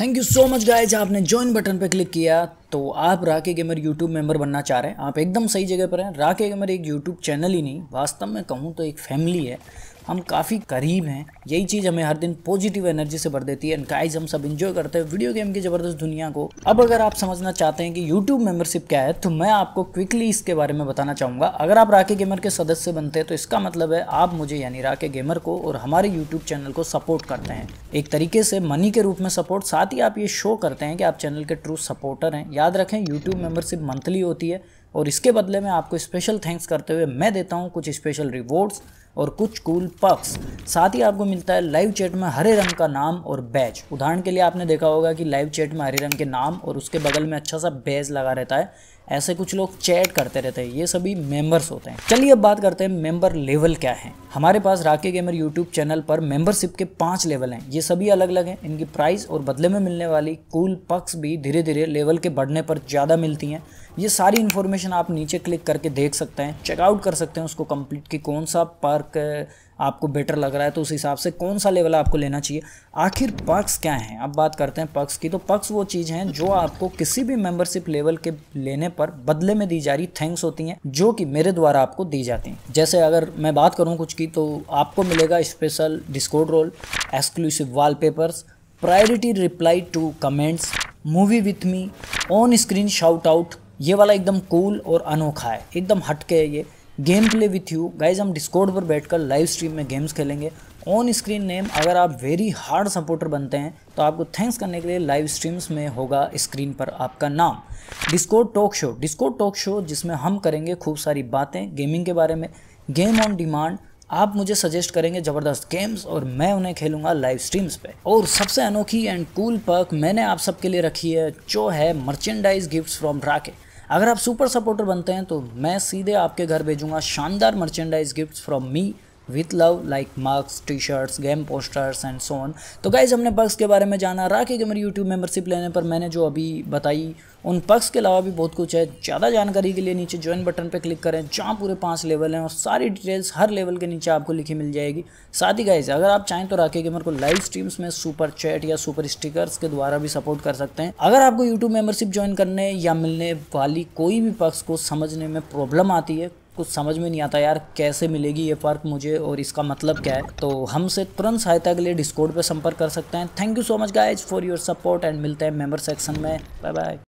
thank you so much guys आपने join button पर click किया तो आप राके गेमर यूट्यूब मेंबर बनना चाह रहे हैं आप एकदम सही जगह पर हैं राके गेमर एक यूट्यूब चैनल ही नहीं वास्तव में कहूँ तो एक फैमिली है हम काफ़ी करीब हैं यही चीज़ हमें हर दिन पॉजिटिव एनर्जी से भर देती है एंड गाइस हम सब इन्जॉय करते हैं वीडियो गेम की ज़बरदस्त दुनिया को अब अगर आप समझना चाहते हैं कि यूट्यूब मेंबरशिप क्या है तो मैं आपको क्विकली इसके बारे में बताना चाहूँगा अगर आप राके गेमर के सदस्य बनते हैं तो इसका मतलब है आप मुझे यानी राके गेमर को और हमारे यूट्यूब चैनल को सपोर्ट करते हैं एक तरीके से मनी के रूप में सपोर्ट साथ ही आप ये शो करते हैं कि आप चैनल के ट्रू सपोर्टर हैं याद रखें यूट्यूब मेम्बरशिप मंथली होती है और इसके बदले में आपको स्पेशल थैंक्स करते हुए मैं देता हूँ कुछ स्पेशल रिवॉर्ड्स और कुछ कूल पक्स साथ ही आपको मिलता है लाइव चैट में हरे रंग का नाम और बैच उदाहरण के लिए आपने देखा होगा कि लाइव चैट में हरे रंग के नाम और उसके बगल में अच्छा सा बैज लगा रहता है ऐसे कुछ लोग चैट करते रहते हैं ये सभी मेंबर्स होते हैं चलिए अब बात करते हैं मेंबर लेवल क्या है हमारे पास राके गेमर यूट्यूब चैनल पर मेंबरशिप के पांच लेवल हैं ये सभी अलग अलग हैं इनकी प्राइस और बदले में मिलने वाली कूल पक्स भी धीरे धीरे लेवल के बढ़ने पर ज़्यादा मिलती हैं ये सारी इन्फॉर्मेशन आप नीचे क्लिक करके देख सकते हैं चेकआउट कर सकते हैं उसको कंप्लीट कि कौन सा पार्क आपको बेटर लग रहा है तो उस हिसाब से कौन सा लेवल आपको लेना चाहिए आखिर पक्स क्या हैं अब बात करते हैं पक्स की तो पक्स वो चीज़ हैं जो आपको किसी भी मेंबरशिप लेवल के लेने पर बदले में दी जा रही थैंक्स होती हैं जो कि मेरे द्वारा आपको दी जाती हैं जैसे अगर मैं बात करूँ कुछ की तो आपको मिलेगा special Discord role exclusive wall priority reply to comments movie with me on screen shout out ये वाला एकदम कूल और अनोखा है एकदम हटके है ये game play with you guys हम डिस्कोड पर बैठकर लाइव स्ट्रीम में गेम्स खेलेंगे ऑन स्क्रीन नेम अगर आप वेरी हार्ड सपोर्टर बनते हैं तो आपको थैंक्स करने के लिए लाइव स्ट्रीम्स में होगा स्क्रीन पर आपका नाम Discord talk show Discord talk show जिसमें हम करेंगे खूब सारी बातें गेमिंग के बारे में गेम ऑन डिमांड आप मुझे सजेस्ट करेंगे ज़बरदस्त गेम्स और मैं उन्हें खेलूँगा लाइव स्ट्रीम्स पे और सबसे अनोखी एंड कूल पर्क मैंने आप सबके लिए रखी है जो है मर्चेंडाइज गिफ्ट्स फ्रॉम राके अगर आप सुपर सपोर्टर बनते हैं तो मैं सीधे आपके घर भेजूंगा शानदार merchandise gifts from me with love like marks T shirts game posters and so on तो गाइज हमने पक्स के बारे में जाना राखी के मेरी यूट्यूब मेंबरशिप लेने पर मैंने जो अभी बताई उन पक्स के अलावा भी बहुत कुछ है ज़्यादा जानकारी के लिए नीचे ज्वाइन बटन पर क्लिक करें जहाँ पूरे पाँच लेवल हैं और सारी डिटेल्स हर लेवल के नीचे आपको लिखी मिल जाएगी साथ ही गाइज अगर आप चाहें तो राखी गेमर को लाइव स्ट्रीम्स में सुपर चैट या सुपर स्टिकर्स के द्वारा भी सपोर्ट कर सकते हैं अगर आपको यूट्यूब मेंबरशिप ज्वाइन करने या मिलने वाली कोई भी पक्स को समझने में प्रॉब्लम आती है कुछ समझ में नहीं आता यार कैसे मिलेगी ये फ़र्क मुझे और इसका मतलब क्या है तो हमसे तुरंत सहायता के लिए डिस्कोड पर संपर्क कर सकते हैं thank you so much guys for your support and मिलते हैं मेम्बर सेक्शन में बाय बाय